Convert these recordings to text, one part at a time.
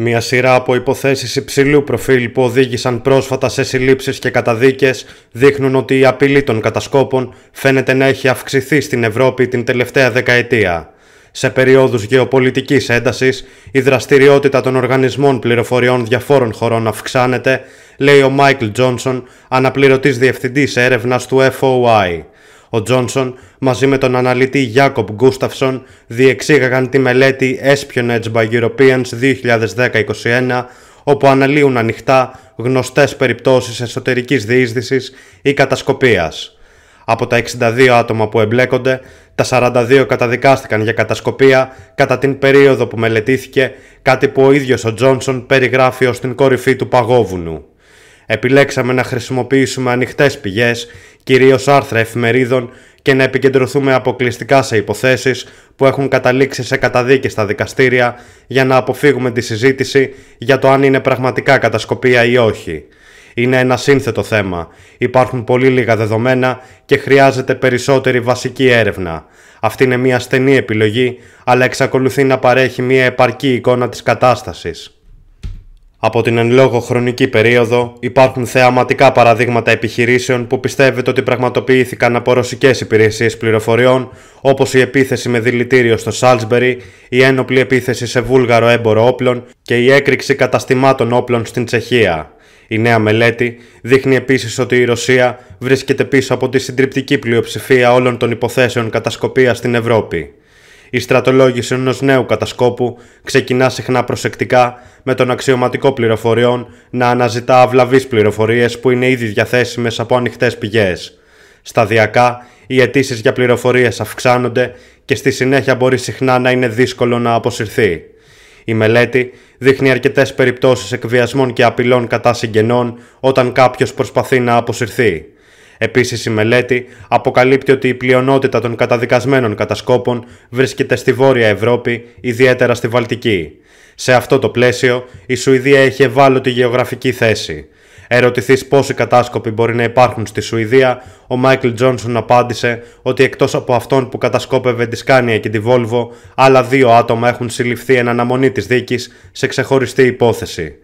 Μια σειρά από υποθέσεις υψηλού προφίλ που οδήγησαν πρόσφατα σε συλλήψεις και καταδίκες δείχνουν ότι η απειλή των κατασκόπων φαίνεται να έχει αυξηθεί στην Ευρώπη την τελευταία δεκαετία. Σε περιόδους γεωπολιτικής έντασης, η δραστηριότητα των οργανισμών πληροφοριών διαφόρων χωρών αυξάνεται, λέει ο Μάικλ Τζόνσον, αναπληρωτής διευθυντής έρευνας του FOI. Ο Τζόνσον μαζί με τον αναλυτή Γιάκοπ Γκούσταυσον διεξήγαγαν τη μελέτη Espionage by Europeans 2010-21 όπου αναλύουν ανοιχτά γνωστές περιπτώσεις εσωτερικής διείσδυσης ή κατασκοπίας. Από τα 62 άτομα που εμπλέκονται, τα 42 καταδικάστηκαν για κατασκοπία κατά την περίοδο που μελετήθηκε, κάτι που ο ίδιος ο Τζόνσον περιγράφει ως την κορυφή του παγόβουνου επιλέξαμε να χρησιμοποιήσουμε ανοιχτές πηγές, κυρίως άρθρα εφημερίδων και να επικεντρωθούμε αποκλειστικά σε υποθέσεις που έχουν καταλήξει σε καταδίκες στα δικαστήρια για να αποφύγουμε τη συζήτηση για το αν είναι πραγματικά κατασκοπία ή όχι. Είναι ένα σύνθετο θέμα. Υπάρχουν πολύ λίγα δεδομένα και χρειάζεται περισσότερη βασική έρευνα. Αυτή είναι μια στενή επιλογή, αλλά εξακολουθεί να παρέχει μια επαρκή εικόνα της κατάστασης. Από την εν λόγω χρονική περίοδο υπάρχουν θεαματικά παραδείγματα επιχειρήσεων που πιστεύεται ότι πραγματοποιήθηκαν από ρωσικές υπηρεσίες πληροφοριών, όπως η επίθεση με δηλητήριο στο Σάλσμπερι, η ένοπλη επίθεση σε βούλγαρο έμπορο όπλων και η έκρηξη καταστημάτων όπλων στην Τσεχία. Η νέα μελέτη δείχνει επίσης ότι η Ρωσία βρίσκεται πίσω από τη συντριπτική πλειοψηφία όλων των υποθέσεων κατασκοπίας στην Ευρώπη. Η στρατολόγηση ενός νέου κατασκόπου ξεκινά συχνά προσεκτικά με τον αξιωματικό πληροφοριών να αναζητά αυλαβείς πληροφορίες που είναι ήδη διαθέσιμες από ανοιχτές πηγές. Σταδιακά, οι αιτήσεις για πληροφορίες αυξάνονται και στη συνέχεια μπορεί συχνά να είναι δύσκολο να αποσυρθεί. Η μελέτη δείχνει αρκετές περιπτώσεις εκβιασμών και απειλών κατά συγγενών όταν κάποιος προσπαθεί να αποσυρθεί. Επίσης, η μελέτη αποκαλύπτει ότι η πλειονότητα των καταδικασμένων κατασκόπων βρίσκεται στη Βόρεια Ευρώπη, ιδιαίτερα στη Βαλτική. Σε αυτό το πλαίσιο, η Σουηδία έχει ευάλωτη γεωγραφική θέση. Ερωτηθείς πόσοι κατάσκοποι μπορεί να υπάρχουν στη Σουηδία, ο Μάικλ Τζόνσον απάντησε ότι εκτός από αυτόν που κατασκόπευε τη Σκάνια και τη Βόλβο, άλλα δύο άτομα έχουν συλληφθεί εν αναμονή της δίκης σε ξεχωριστή υπόθεση.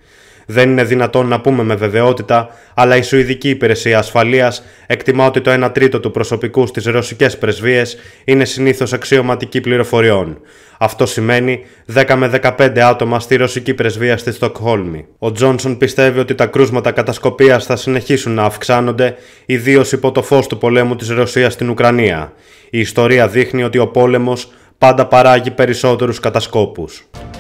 Δεν είναι δυνατόν να πούμε με βεβαιότητα, αλλά η Σουηδική Υπηρεσία Ασφαλείας εκτιμά ότι το 1 τρίτο του προσωπικού στις ρωσικές πρεσβείες είναι συνήθως αξιωματικοί πληροφοριών. Αυτό σημαίνει 10 με 15 άτομα στη ρωσική πρεσβεία στη Στοκχόλμη. Ο Τζόνσον πιστεύει ότι τα κρούσματα κατασκοπίας θα συνεχίσουν να αυξάνονται, ιδίως υπό το φως του πολέμου της Ρωσίας στην Ουκρανία. Η ιστορία δείχνει ότι ο πόλεμος πάντα παράγει περισσότερους κατασκόπους.